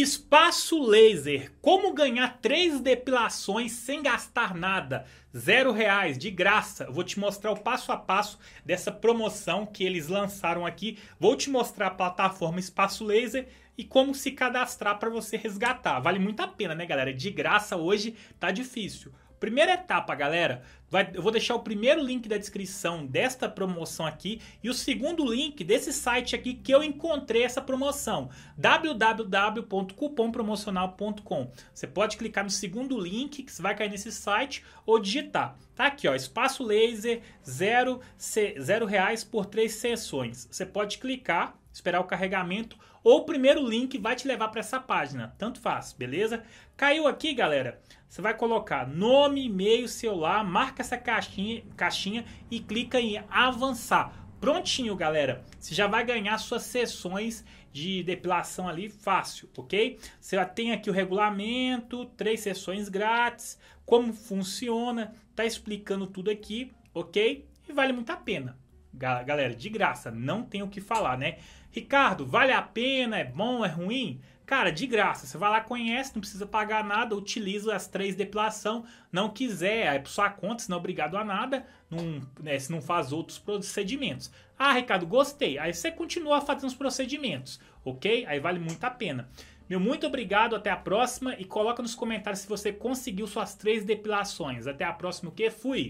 Espaço laser, como ganhar três depilações sem gastar nada, zero reais, de graça. Vou te mostrar o passo a passo dessa promoção que eles lançaram aqui. Vou te mostrar a plataforma Espaço Laser e como se cadastrar para você resgatar. Vale muito a pena, né, galera? De graça hoje tá difícil. Primeira etapa, galera, vai, eu vou deixar o primeiro link da descrição desta promoção aqui e o segundo link desse site aqui que eu encontrei essa promoção, www.cupompromocional.com. Você pode clicar no segundo link que vai cair nesse site ou digitar. Tá aqui, ó, espaço laser, zero, zero reais por três sessões. Você pode clicar esperar o carregamento ou o primeiro link vai te levar para essa página, tanto faz, beleza? Caiu aqui, galera, você vai colocar nome, e-mail, celular, marca essa caixinha, caixinha e clica em avançar. Prontinho, galera, você já vai ganhar suas sessões de depilação ali fácil, ok? Você já tem aqui o regulamento, três sessões grátis, como funciona, tá explicando tudo aqui, ok? E vale muito a pena. Galera, de graça, não tem o que falar, né? Ricardo, vale a pena? É bom? É ruim? Cara, de graça, você vai lá, conhece, não precisa pagar nada, utiliza as três depilação, não quiser, é por sua conta, se não é obrigado a nada, não, né, se não faz outros procedimentos. Ah, Ricardo, gostei. Aí você continua fazendo os procedimentos, ok? Aí vale muito a pena. Meu muito obrigado, até a próxima e coloca nos comentários se você conseguiu suas três depilações. Até a próxima, o que? Fui!